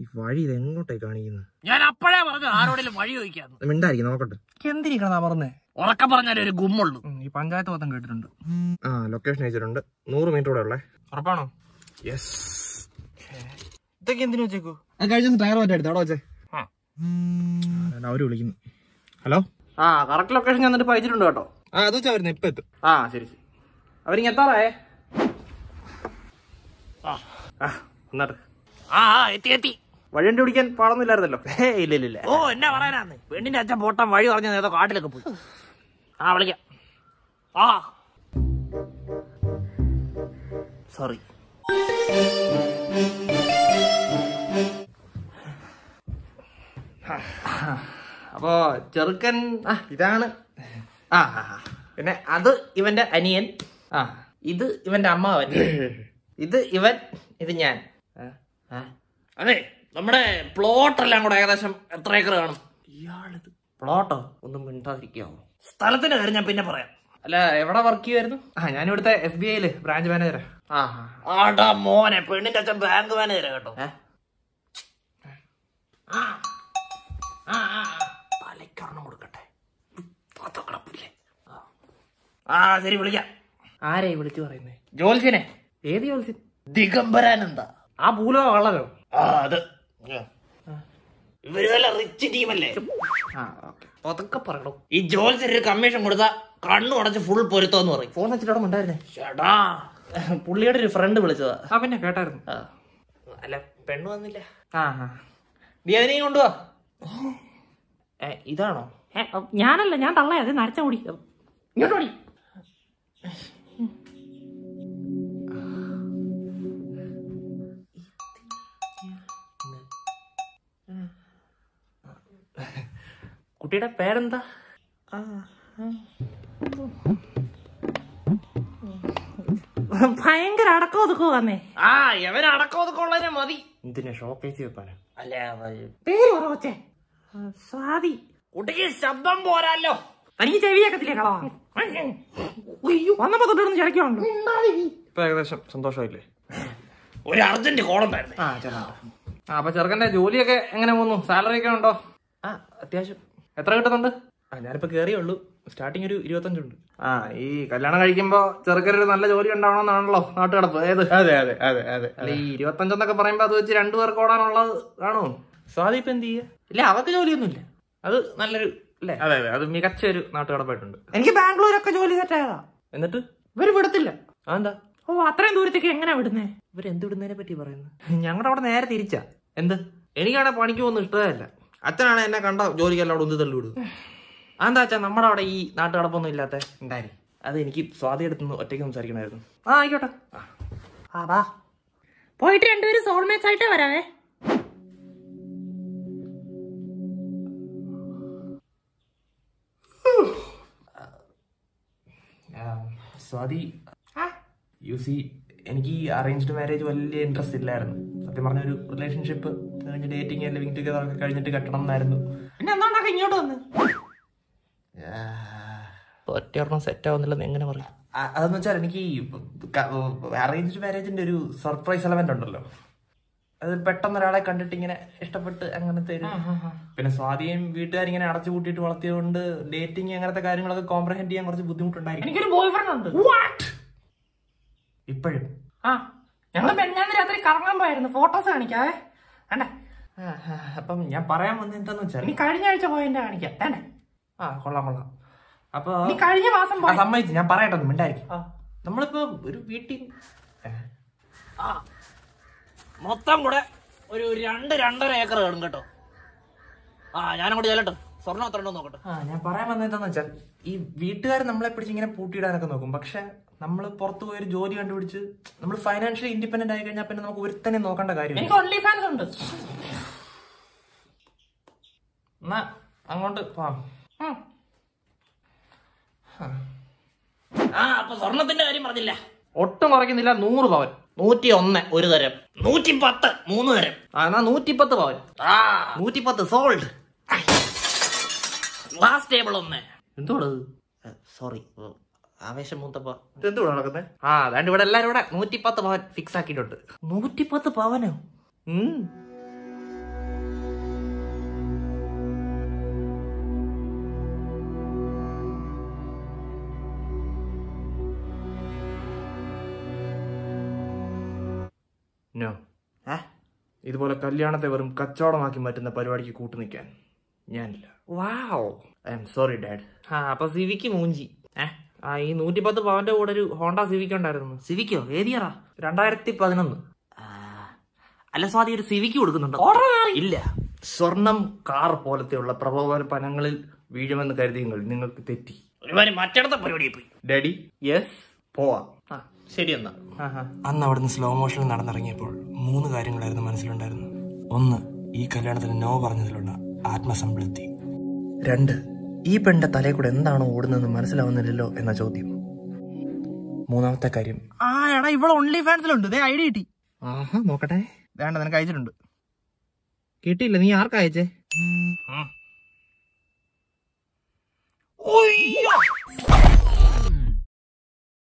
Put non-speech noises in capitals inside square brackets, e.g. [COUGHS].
ഈ വഴി ഇത് എങ്ങോട്ടേ കാണിക്കുന്നു ഞാൻ അപ്പോഴേ പറഞ്ഞു ആരോടെങ്കിലും വഴി ചോദിക്കാന്ന് മിണ്ടായിരിക്കും നോക്കട്ടെ എന്തിരിക്കണതാ പറഞ്ഞേ ഉറക്കം പറഞ്ഞാൽ ഒരു ഗുമ്മുള്ളൂ ഈ പഞ്ചായത്ത് മൊത്തം കേട്ടിട്ടുണ്ട് ആ ലൊക്കേഷൻ അയച്ചിട്ടുണ്ട് നൂറ് മീറ്റർ കൂടെ ഉള്ളേ ഉറപ്പാണോ യെസ് ഇതൊക്കെ എന്തിനു വെച്ചേക്കു ഞാൻ കഴിഞ്ഞ ടയർ മറ്റേ എടുത്ത് അവിടെ വെച്ചേ അവര് വിളിക്കുന്നു ഹലോ ആ കറക്റ്റ് ലൊക്കേഷൻ ഞാൻ എന്നിട്ട് അയച്ചിട്ടുണ്ട് കേട്ടോ ആ അത് വെച്ചാൽ വരുന്നത് ഇപ്പം എത്തും ആ ശരി ശരി അവരിങ്ങ എത്താറായേ ആ ആ എന്നാട്ട് ആ എത്തി എത്തി വഴിയണ്ടി കണ്ടുപിടിക്കാൻ പാടുന്നില്ലായിരുന്നല്ലോ ഏ ഇല്ല ഇല്ല ഓ എന്നാ പറയാനാന്ന് പെണ്ണിന്റെ അച്ഛൻ പോട്ടം വഴി പറഞ്ഞു നേരത്തെ കാട്ടിലൊക്കെ പോയി ആ വിളിക്കാം ആ സോറി അപ്പോ ചെറുക്കൻ ആ ഇതാണ് ആ പിന്നെ അത് ഇവന്റെ അനിയൻ ആ ഇത് ഇവന്റെ അമ്മാവൻ [COUGHS] ഇത് ഇവൻ ഇത് ഞാൻ അതെ നമ്മുടെ പ്ലോട്ടെല്ലാം കൂടെ ഏകദേശം എത്ര ഏക്കർ കാണും ഇയാളിത് പ്ലോട്ടോ ഒന്നും മിണ്ടാതിരിക്കാവോ സ്ഥലത്തിന്റെ കാര്യം ഞാൻ പിന്നെ പറയാം അല്ല എവിടെ വർക്ക് ചെയ്യുമായിരുന്നു ആ ഞാൻ ഇവിടുത്തെ എഫ് ബി ഐയില് ബ്രാഞ്ച് മാനേജർ ആടാ മോനെ പെണ്ണിന്റെ അച്ഛൻ ബാങ്ക് മാനേജർ കേട്ടോ തലക്കറണം കൊടുക്കട്ടെ ആ ശരി വിളിക്കാം ആരെയും വിളിച്ചു പറയുന്നേ ജോൽസിനെ ഏത് ജോൽസിൻ ദിഗംബരാനന്ദ ആ പൂലോ വളരോ ആ അത് റിച്ച് ഈ കമ്മീഷൻ കണ്ണു ഫുൾ ഫോൺ വെച്ചിട്ട് പുള്ളിയുടെ ഒരു ഫ്രണ്ട് വിളിച്ചതാ ആ പിന്നെ കേട്ടായിരുന്നു അല്ല പെണ്ണ് വന്നില്ല നീ അതിനെയും കൊണ്ടുവാ ഇതാണോ ഞാനല്ല ഞാൻ തള്ളയാ അത് നരച്ച കൂടി ഇങ്ങോട്ടോടി കുട്ടിയുടെ പേരെന്താ ഭയങ്കര അടക്കം വന്നേ ആ എവൻ അടക്കം ഒതുക്കുള്ളതിനെ മതി ഇതിനെ ഷോക്കേസ് വെക്കാനാ അല്ല പേര് പറവച്ചേ സ്വാതി കുട്ടിക്ക് ശബ്ദം പോരാല്ലോ തനിക്ക് ചെവിയാക്കത്തില്ലേ കളവാ വന്നപ്പോ തൊട്ടിരുന്ന് ചടക്കുണ്ട് ഇപ്പൊ ഏകദേശം സന്തോഷമായില്ലേ ഒരു അർജന്റ് കോളുണ്ടായിരുന്നു ആ അപ്പൊ ചെറുക്കന്റെ ജോലിയൊക്കെ എങ്ങനെ പോകുന്നു സാലറി ഒക്കെ ഉണ്ടോ ആ അത്യാവശ്യം എത്ര കിട്ടുന്നുണ്ട് ആ ഞാനിപ്പോൾ കയറിയേ ഉള്ളൂ സ്റ്റാർട്ടിങ് ഒരു ഇരുപത്തഞ്ചുണ്ട് ആ ഈ കല്യാണം കഴിക്കുമ്പോൾ ചെറുക്കരൊരു നല്ല ജോലി ഉണ്ടാവണമെന്നാണല്ലോ നാട്ടുകടപ്പ് ഏത് അതെ അതെ അതെ അതെ അല്ല ഈ ഇരുപത്തഞ്ചെന്നൊക്കെ പറയുമ്പോൾ അത് വെച്ച് രണ്ടു പേർക്ക് ഓടാനുള്ളത് കാണുമോ സ്വാതി ഇപ്പം എന്ത് ചെയ്യുക ഇല്ല അവർക്ക് ജോലിയൊന്നുമില്ല അത് നല്ലൊരു അല്ലേ അതെ അതെ അത് മികച്ച ഒരു നാട്ടുകടപ്പായിട്ടുണ്ട് എനിക്ക് ബാംഗ്ലൂരൊക്കെ ജോലി സെറ്റായതാ എന്നിട്ട് ഇവർ വിടത്തില്ല അതെന്താ ഓ അത്രയും ദൂരത്തേക്ക് എങ്ങനെ വിടുന്നേ എന്ത് വിടുന്നതിനെ പറ്റി പറയുന്നത് ഞങ്ങളുടെ അവിടെ നേരെ തിരിച്ചാ എന്ത് എനിക്കാണെ പണിക്ക് പോകുന്ന ഇഷ്ടമല്ല അച്ഛനാണ് എന്നെ കണ്ട ജോലിക്കെല്ലാം അവിടെ ഒന്ന് തള്ളി വിടും അതെന്താ അച്ഛാ നമ്മുടെ അവിടെ ഈ നാട്ടുകടപ്പൊന്നും ഇല്ലാത്ത ഉണ്ടായി അത് എനിക്ക് സ്വാതി എടുത്തുനിന്ന് ഒറ്റയ്ക്ക് സംസാരിക്കണമായിരുന്നു ആ ആയിക്കോട്ടെ ആ വാ പോയിട്ട് രണ്ടുപേരും സോൾമേറ്റ്സ് ആയിട്ട് വരാവേ സ്വാതി യു സി എനിക്ക് അറേഞ്ച്ഡ് മാരേജ് വലിയ ഇൻട്രസ്റ്റ് ഇല്ലായിരുന്നു സത്യം പറഞ്ഞ ഒരു റിലേഷൻഷിപ്പ് കഴിഞ്ഞ് ഡേറ്റിംഗ് ലിവിങ് ടുഗദർ ഒക്കെ കഴിഞ്ഞിട്ട് കെട്ടണം എന്നായിരുന്നു പിന്നെ എന്താണ് ഇങ്ങോട്ട് വന്ന് സെറ്റ് ആവുന്നില്ല എങ്ങനെ പറയും അതെന്ന് വെച്ചാൽ എനിക്ക് അറേഞ്ച്ഡ് മാരേജിന്റെ ഒരു സർപ്രൈസ് എലമെന്റ് ഉണ്ടല്ലോ അത് പെട്ടെന്ന് ഒരാളെ കണ്ടിട്ട് ഇങ്ങനെ ഇഷ്ടപ്പെട്ട് അങ്ങനത്തെ ഒരു പിന്നെ സ്വാധീനം വീട്ടുകാരിങ്ങനെ അടച്ചു കൂട്ടിയിട്ട് വളർത്തിയതുകൊണ്ട് ഡേറ്റിംഗ് അങ്ങനത്തെ കാര്യങ്ങളൊക്കെ കോംപ്രഹെൻഡ് ചെയ്യാൻ കുറച്ച് ബുദ്ധിമുട്ടുണ്ടായിരിക്കും എനിക്കൊരു ഇപ്പോഴും ഞങ്ങൾ പെണ്ണാന്ന് രാത്രി കറങ്ങാൻ പോയായിരുന്നു ഫോട്ടോസ് കാണിക്കാവേ വേണ്ടേ അപ്പം ഞാൻ പറയാൻ വന്നത് എന്താന്ന് വെച്ചാൽ നീ കഴിഞ്ഞ ആഴ്ച പോയതിന്റെ കാണിക്കാം വേണ്ടേ ആ കൊള്ളാം കൊള്ളാം അപ്പൊ നീ കഴിഞ്ഞ മാസം സമ്മതിച്ചു ഞാൻ പറയട്ടെ ഒന്നും മിണ്ടായിരിക്കും നമ്മളിപ്പോ ഒരു വീട്ടിൽ മൊത്തം കൂടെ ഒരു രണ്ട് രണ്ടര ഏക്കർ കാണും കേട്ടോ ആ ഞാനങ്ങോട്ട് ചെല്ലട്ടോ സ്വർണ്ണം അത്ര നോക്കട്ടെ ആ ഞാൻ പറയാൻ വന്നത് എന്താന്ന് വെച്ചാൽ ഈ വീട്ടുകാർ നമ്മളെ പിടിച്ച് ഇങ്ങനെ പൂട്ടിയിടാനൊക്കെ നോക്കും പക്ഷെ നമ്മൾ പുറത്തു പോയി ഒരു ജോലി കണ്ടുപിടിച്ച് നമ്മൾ ഫൈനാൻഷ്യലി ഇൻഡിപെൻഡന്റ് ആയി കഴിഞ്ഞാൽ പിന്നെ നമുക്ക് ഒരുത്തനെ നോക്കേണ്ട കാര്യം എനിക്ക് ഓൺലി ഫാൻസ് ഉണ്ട് എന്നാ അങ്ങോട്ട് പോവാം ആ അപ്പൊ സ്വർണത്തിന്റെ കാര്യം പറഞ്ഞില്ല ഒട്ടും കുറയ്ക്കുന്നില്ല നൂറ് പവൻ നൂറ്റി ഒന്ന് ഒരു തരം നൂറ്റി പത്ത് മൂന്ന് തരം ആ എന്നാ പത്ത് പവൻ ആ പത്ത് സോൾഡ് ലാസ്റ്റ് ടേബിൾ ഒന്ന് എന്തോ സോറി ആവേശം മൂത്തപ്പ ഇതെന്തുകൂടെ നടക്കുന്നത് ആ അതാണ്ട് ഇവിടെ എല്ലാരും ഇവിടെ നൂറ്റിപ്പത്ത് പവൻ ഫിക്സ് ആക്കിയിട്ടുണ്ട് നൂറ്റിപ്പത്ത് പവനോ നോ ഇതുപോലെ കല്യാണത്തെ വെറും കച്ചവടമാക്കി മാറ്റുന്ന പരിപാടിക്ക് കൂട്ടു നിൽക്കാൻ ഞാനില്ല wow I am sorry dad ആ അപ്പൊ സിവിക്ക് മൂഞ്ചി ഏഹ് ആ ഈ നൂറ്റി പത്ത് പവന്റെ കൂടെ ഒരു ഹോണ്ട സിവിക് ഉണ്ടായിരുന്നു സിവിക്കോ ഏത് രണ്ടായിരത്തി പതിനൊന്ന് അല്ല സ്വാതി ഒരു സിവിക്ക് കൊടുക്കുന്നുണ്ടോ ഇല്ല സ്വർണം കാർ പോലത്തെയുള്ള പ്രഭോപനങ്ങളിൽ വീഴുമെന്ന് കരുതി നിങ്ങൾക്ക് തെറ്റി മറ്റടുത്ത പരിപാടി പോയി ഡാഡി യെസ് പോവാ ശരി എന്നാ അന്ന് അവിടുന്ന് സ്ലോ മോഷനിൽ നടന്നിറങ്ങിയപ്പോൾ മൂന്ന് കാര്യങ്ങളായിരുന്നു മനസ്സിലുണ്ടായിരുന്നു ഒന്ന് ഈ കല്യാണത്തിന് നോ പറഞ്ഞതിലുള്ള ആത്മസംതൃപ്തി രണ്ട് ഈ പെണ്ണിന്റെ തലയിൽ കൂടെ എന്താണോ ഓടുന്നതെന്ന് മനസ്സിലാവുന്നില്ലല്ലോ എന്ന ചോദ്യം മൂന്നാമത്തെ കാര്യം ആ എടാ ഇവൾ ഓൺലി ഫാൻസിലുണ്ട് ദേ ഐഡി കിട്ടി ആഹാ നോക്കട്ടെ വേണ്ട നിനക്ക് അയച്ചിട്ടുണ്ട് കിട്ടിയില്ല നീ ആർക്കാ അയച്ചേ ഓയ്യോ